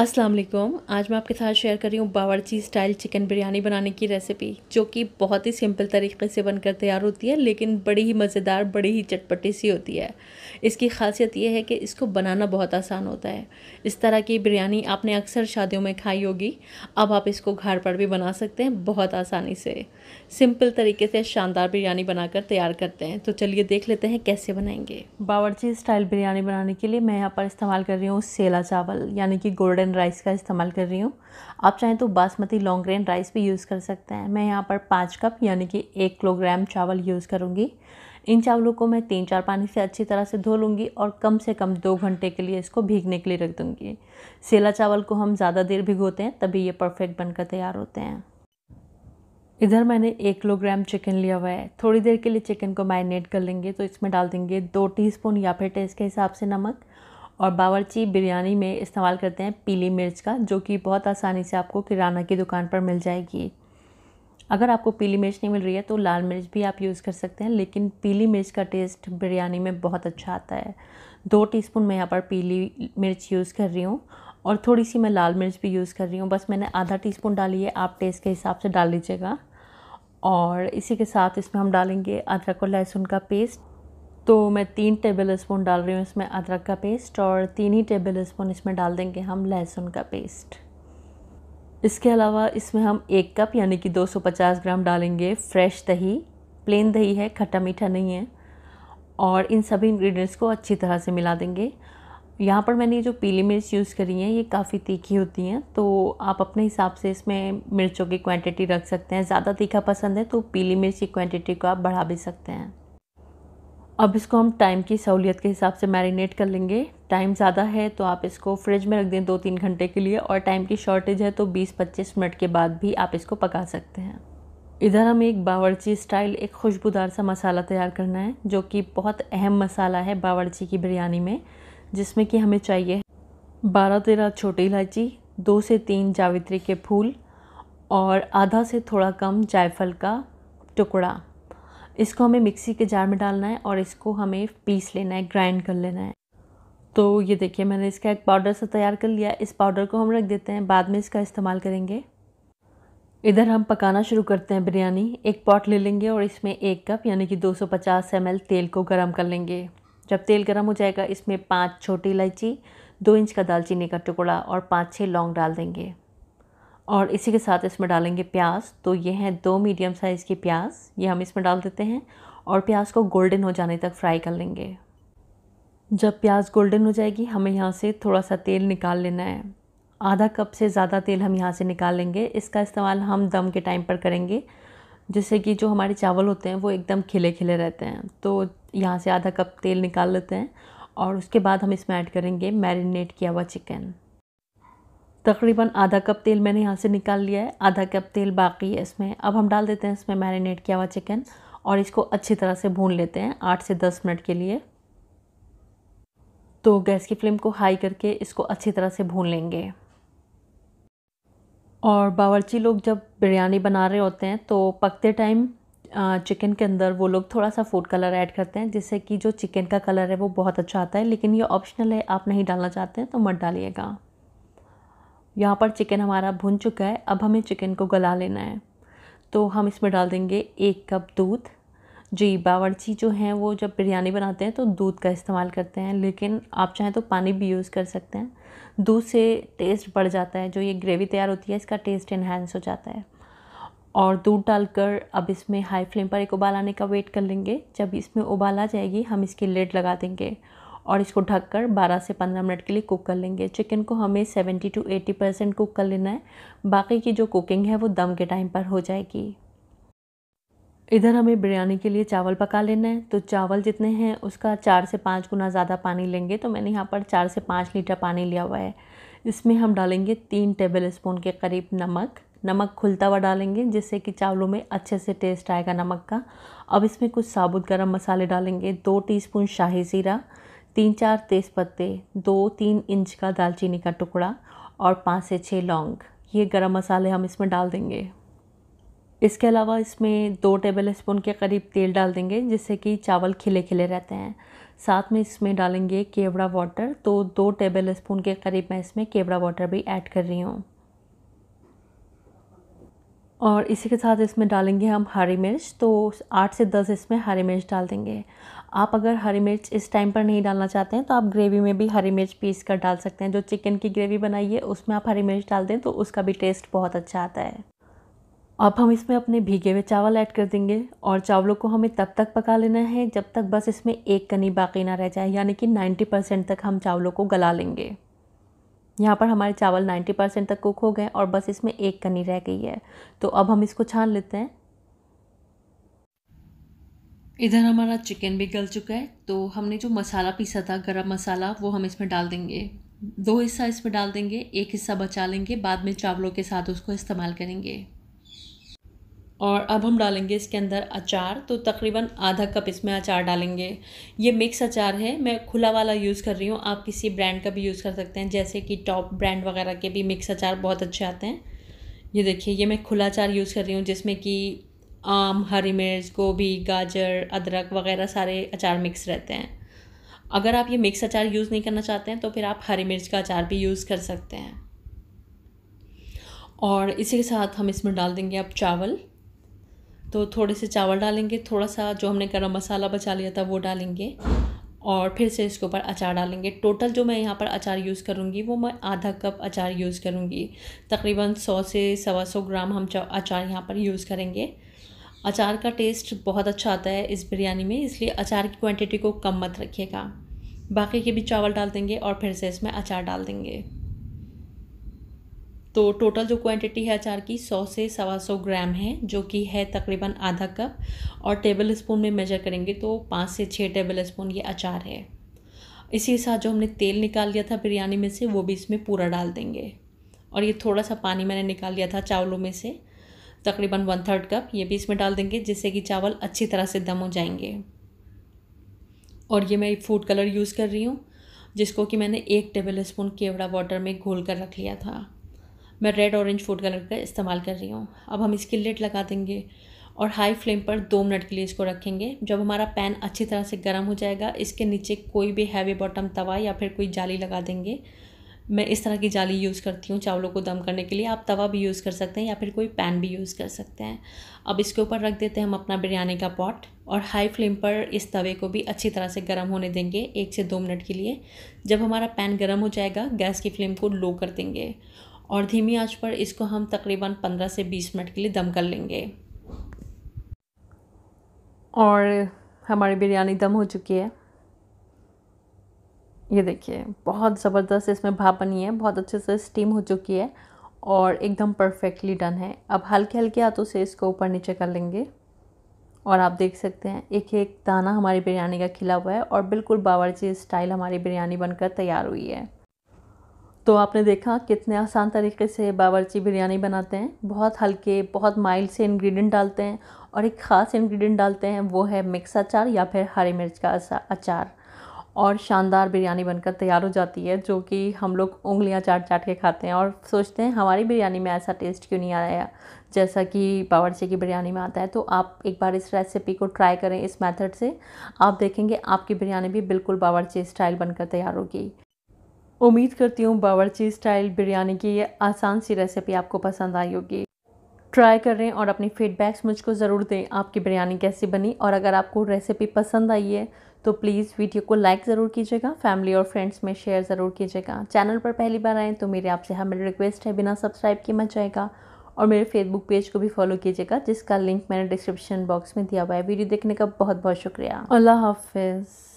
अस्सलाम वालेकुम आज मैं आपके साथ शेयर कर रही हूँ बावर्ची स्टाइल चिकन बिरयानी बनाने की रेसिपी जो कि बहुत ही सिंपल तरीके से बनकर तैयार होती है लेकिन बड़ी ही मज़ेदार बड़ी ही चटपटी सी होती है इसकी खासियत ये है कि इसको बनाना बहुत आसान होता है इस तरह की बिरयानी आपने अक्सर शादियों में खाई होगी अब आप इसको घर पर भी बना सकते हैं बहुत आसानी से सिंपल तरीके से शानदार बिरयानी बनाकर तैयार करते हैं तो चलिए देख लेते हैं कैसे बनाएंगे बावर्ची स्टाइल बिरयानी बनाने के लिए मैं यहाँ पर इस्तेमाल कर रही हूँ सेला चावल यानी कि गोल्डन ग्रेन राइस का इस्तेमाल कर रही हूँ आप चाहें तो बासमती लॉन्ग ग्रेन राइस भी यूज़ कर सकते हैं मैं यहाँ पर पाँच कप यानी कि एक किलोग्राम चावल यूज़ करूँगी इन चावलों को मैं तीन चार पानी से अच्छी तरह से धो लूँगी और कम से कम दो घंटे के लिए इसको भीगने के लिए रख दूँगी सेला चावल को हम ज़्यादा देर भिगोते हैं तभी ये परफेक्ट बनकर तैयार होते हैं इधर मैंने एक किलोग्राम चिकन लिया हुआ है थोड़ी देर के लिए चिकन को मैरिनेट कर लेंगे तो इसमें डाल देंगे दो टीस्पून या फिर टेस्ट के हिसाब से नमक और बावरची बिरयानी में इस्तेमाल करते हैं पीली मिर्च का जो कि बहुत आसानी से आपको किराना की दुकान पर मिल जाएगी अगर आपको पीली मिर्च नहीं मिल रही है तो लाल मिर्च भी आप यूज़ कर सकते हैं लेकिन पीली मिर्च का टेस्ट बिरयानी में बहुत अच्छा आता है दो टीस्पून मैं यहाँ पर पीली मिर्च यूज़ कर रही हूँ और थोड़ी सी मैं लाल मिर्च भी यूज़ कर रही हूँ बस मैंने आधा टीस्पून डाली है आप टेस्ट के हिसाब से डाल लीजिएगा और इसी के साथ इसमें हम डालेंगे अदरक और लहसुन का पेस्ट तो मैं तीन टेबल स्पून डाल रही हूँ इसमें अदरक का पेस्ट और तीन ही टेबल स्पून इसमें डाल देंगे हम लहसुन का पेस्ट इसके अलावा इसमें हम एक कप यानी कि 250 ग्राम डालेंगे फ्रेश दही प्लेन दही है खट्टा मीठा नहीं है और इन सभी इंग्रेडिएंट्स को अच्छी तरह से मिला देंगे यहाँ पर मैंने ये जो पीली मिर्च यूज़ करी है ये काफ़ी तीखी होती हैं तो आप अपने हिसाब से इसमें मिर्चों की क्वांटिटी रख सकते हैं ज़्यादा तीखा पसंद है तो पीली मिर्च की क्वांटिटी को आप बढ़ा भी सकते हैं अब इसको हम टाइम की सहूलियत के हिसाब से मैरिनेट कर लेंगे टाइम ज़्यादा है तो आप इसको फ्रिज में रख दें दो तीन घंटे के लिए और टाइम की शॉर्टेज है तो 20-25 मिनट के बाद भी आप इसको पका सकते हैं इधर हमें एक बावर्ची स्टाइल एक खुशबूदार सा मसाला तैयार करना है जो कि बहुत अहम मसाला है बावर्ची की बिरयानी में जिसमें कि हमें चाहिए बारह तेरह छोटी इलायची दो से तीन जावित्री के फूल और आधा से थोड़ा कम जायफल का टुकड़ा इसको हमें मिक्सी के जार में डालना है और इसको हमें पीस लेना है ग्राइंड कर लेना है तो ये देखिए मैंने इसका एक पाउडर सा तैयार कर लिया इस पाउडर को हम रख देते हैं बाद में इसका इस्तेमाल करेंगे इधर हम पकाना शुरू करते हैं बिरयानी एक पॉट ले लेंगे और इसमें एक कप यानी कि 250 सौ तेल को गर्म कर लेंगे जब तेल गर्म हो जाएगा इसमें पाँच छोटी इलायची दो इंच का दालचीनी का टुकड़ा और पाँच छः लौंग डाल देंगे और इसी के साथ इसमें डालेंगे प्याज तो ये हैं दो मीडियम साइज़ के प्याज ये हम इसमें डाल देते हैं और प्याज को गोल्डन हो जाने तक फ्राई कर लेंगे जब प्याज गोल्डन हो जाएगी हमें यहाँ से थोड़ा सा तेल निकाल लेना है आधा कप से ज़्यादा तेल हम यहाँ से निकाल लेंगे इसका इस्तेमाल हम दम के टाइम पर करेंगे जिससे कि जो हमारे चावल होते हैं वो एकदम खिले खिले रहते हैं तो यहाँ से आधा कप तेल निकाल लेते हैं और उसके बाद हम इसमें ऐड करेंगे मैरिनेट किया हुआ चिकन तकरीबन आधा कप तेल मैंने यहाँ से निकाल लिया है आधा कप तेल बाकी है इसमें अब हम डाल देते हैं इसमें मैरिनेट किया हुआ चिकन और इसको अच्छी तरह से भून लेते हैं आठ से दस मिनट के लिए तो गैस की फ्लेम को हाई करके इसको अच्छी तरह से भून लेंगे और बावर्ची लोग जब बिरयानी बना रहे होते हैं तो पकते टाइम चिकन के अंदर वो लोग थोड़ा सा फूड कलर ऐड करते हैं जिससे कि जो चिकन का कलर है वो बहुत अच्छा आता है लेकिन ये ऑप्शनल है आप नहीं डालना चाहते हैं तो मत डालिएगा यहाँ पर चिकन हमारा भुन चुका है अब हमें चिकन को गला लेना है तो हम इसमें डाल देंगे एक कप दूध जी बावर्ची जो हैं वो जब बिरयानी बनाते हैं तो दूध का इस्तेमाल करते हैं लेकिन आप चाहें तो पानी भी यूज़ कर सकते हैं दूध से टेस्ट बढ़ जाता है जो ये ग्रेवी तैयार होती है इसका टेस्ट इन्हेंस हो जाता है और दूध डालकर अब इसमें हाई फ्लेम पर एक उबाल आने का वेट कर लेंगे जब इसमें उबाल आ जाएगी हम इसकी लेड लगा देंगे और इसको ढककर 12 से 15 मिनट के लिए कुक कर लेंगे चिकन को हमें 70 टू 80 परसेंट कुक कर लेना है बाकी की जो कुकिंग है वो दम के टाइम पर हो जाएगी इधर हमें बिरयानी के लिए चावल पका लेना है तो चावल जितने हैं उसका चार से पाँच गुना ज़्यादा पानी लेंगे तो मैंने यहाँ पर चार से पाँच लीटर पानी लिया हुआ है इसमें हम डालेंगे तीन टेबल स्पून के करीब नमक नमक खुलता हुआ डालेंगे जिससे कि चावलों में अच्छे से टेस्ट आएगा नमक का अब इसमें कुछ साबुत गरम मसाले डालेंगे दो टीस्पून शाही ज़ीरा तीन चार तेज़ पत्ते दो तीन इंच का दालचीनी का टुकड़ा और पाँच से छः लौंग ये गरम मसाले हम इसमें डाल देंगे इसके अलावा इसमें दो टेबल स्पून के करीब तेल डाल देंगे जिससे कि चावल खिले खिले रहते हैं साथ में इसमें डालेंगे केवड़ा वाटर तो दो टेबल स्पून के करीब मैं इसमें केवड़ा वाटर भी ऐड कर रही हूँ और इसी के साथ इसमें डालेंगे हम हरी मिर्च तो आठ से दस इसमें हरी मिर्च डाल देंगे आप अगर हरी मिर्च इस टाइम पर नहीं डालना चाहते हैं तो आप ग्रेवी में भी हरी मिर्च पीस कर डाल सकते हैं जो चिकन की ग्रेवी बनाइए उसमें आप हरी मिर्च डाल दें तो उसका भी टेस्ट बहुत अच्छा आता है अब हम इसमें अपने भीगे हुए चावल ऐड कर देंगे और चावलों को हमें तब तक पका लेना है जब तक बस इसमें एक कनी बाकी ना रह जाए यानी कि 90 परसेंट तक हम चावलों को गला लेंगे यहाँ पर हमारे चावल 90 परसेंट तक कुक हो गए और बस इसमें एक कनी रह गई है तो अब हम इसको छान लेते हैं इधर हमारा चिकन भी गल चुका है तो हमने जो मसाला पीसा था गरम मसाला वो हम इसमें डाल देंगे दो हिस्सा इसमें डाल देंगे एक हिस्सा बचा लेंगे बाद में चावलों के साथ उसको इस्तेमाल करेंगे और अब हम डालेंगे इसके अंदर अचार तो तकरीबन आधा कप इसमें अचार डालेंगे ये मिक्स अचार है मैं खुला वाला यूज़ कर रही हूँ आप किसी ब्रांड का भी यूज़ कर सकते हैं जैसे कि टॉप ब्रांड वगैरह के भी मिक्स अचार बहुत अच्छे आते हैं ये देखिए ये मैं खुला अचार यूज़ कर रही हूँ जिसमें कि आम हरी मिर्च गोभी गाजर अदरक वगैरह सारे अचार मिक्स रहते हैं अगर आप ये मिक्स अचार यूज़ नहीं करना चाहते हैं तो फिर आप हरी मिर्च का अचार भी यूज़ कर सकते हैं और इसी के साथ हम इसमें डाल देंगे अब चावल तो थोड़े से चावल डालेंगे थोड़ा सा जो हमने गर्म मसाला बचा लिया था वो डालेंगे और फिर से इसके ऊपर अचार डालेंगे टोटल जो मैं यहाँ पर अचार यूज़ करूँगी वो मैं आधा कप अचार यूज़ करूँगी तकरीबन सौ से सवा सौ ग्राम हम अचार यहाँ पर यूज़ करेंगे अचार का टेस्ट बहुत अच्छा आता है इस बिरयानी में इसलिए अचार की क्वांटिटी को कम मत रखिएगा बाकी के भी चावल डाल देंगे और फिर से इसमें अचार डाल देंगे तो टोटल जो क्वांटिटी है अचार की सौ से सवा सौ ग्राम है जो कि है तकरीबन आधा कप और टेबल स्पून में मेजर करेंगे तो पाँच से छः टेबल स्पून ये अचार है इसी के साथ जो हमने तेल निकाल लिया था बिरयानी में से वो भी इसमें पूरा डाल देंगे और ये थोड़ा सा पानी मैंने निकाल लिया था चावलों में से तकरीबन वन थर्ड कप ये भी इसमें डाल देंगे जिससे कि चावल अच्छी तरह से दम हो जाएंगे और ये मैं फूड कलर यूज़ कर रही हूँ जिसको कि मैंने एक टेबल स्पून केवड़ा वाटर में घोल कर रख लिया था मैं रेड ऑरेंज फूड कलर का इस्तेमाल कर रही हूँ अब हम इसकी लेट लगा देंगे और हाई फ्लेम पर दो मिनट के लिए इसको रखेंगे जब हमारा पैन अच्छी तरह से गर्म हो जाएगा इसके नीचे कोई भी हैवी बॉटम तवा या फिर कोई जाली लगा देंगे मैं इस तरह की जाली यूज़ करती हूँ चावलों को दम करने के लिए आप तवा भी यूज़ कर सकते हैं या फिर कोई पैन भी यूज़ कर सकते हैं अब इसके ऊपर रख देते हैं हम अपना बिरयानी का पॉट और हाई फ्लेम पर इस तवे को भी अच्छी तरह से गर्म होने देंगे एक से दो मिनट के लिए जब हमारा पैन गर्म हो जाएगा गैस की फ्लेम को लो कर देंगे और धीमी आँच पर इसको हम तकरीबन पंद्रह से बीस मिनट के लिए दम कर लेंगे और हमारी बिरयानी दम हो चुकी है ये देखिए बहुत ज़बरदस्त इसमें भाप बनी है बहुत अच्छे से स्टीम हो चुकी है और एकदम परफेक्टली डन है अब हल्के हल्के हाथों से इसको ऊपर नीचे कर लेंगे और आप देख सकते हैं एक एक दाना हमारी बिरयानी का खिला हुआ है और बिल्कुल बावरची स्टाइल हमारी बिरयानी बनकर तैयार हुई है तो आपने देखा कितने आसान तरीके से बावरची बिरयानी बनाते हैं बहुत हल्के बहुत माइल्ड से इन्ग्रीडियंट डालते हैं और एक ख़ास इन्ग्रीडियंट डालते हैं वो है मिक्स अचार या फिर हरी मिर्च का अचार और शानदार बिरयानी बनकर तैयार हो जाती है जो कि हम लोग उंगलियां चाट चाट के खाते हैं और सोचते हैं हमारी बिरयानी में ऐसा टेस्ट क्यों नहीं आया जैसा कि बावरची की बिरयानी में आता है तो आप एक बार इस रेसिपी को ट्राई करें इस मेथड से आप देखेंगे आपकी बिरयानी भी बिल्कुल बावरची स्टाइल बनकर तैयार होगी उम्मीद करती हूँ बावरची स्टाइल बिरयानी की ये आसान सी रेसिपी आपको पसंद आई होगी ट्राई करें और अपनी फीडबैक्स मुझको ज़रूर दें आपकी बिरयानी कैसी बनी और अगर आपको रेसिपी पसंद आई है तो प्लीज़ वीडियो को लाइक ज़रूर कीजिएगा फैमिली और फ्रेंड्स में शेयर ज़रूर कीजिएगा चैनल पर पहली बार आएँ तो मेरे आपसे हमें रिक्वेस्ट है बिना सब्सक्राइब किए मत जाएगा और मेरे फेसबुक पेज को भी फॉलो कीजिएगा जिसका लिंक मैंने डिस्क्रिप्शन बॉक्स में दिया हुआ है वीडियो देखने का बहुत बहुत शुक्रिया अल्लाह हाफिज़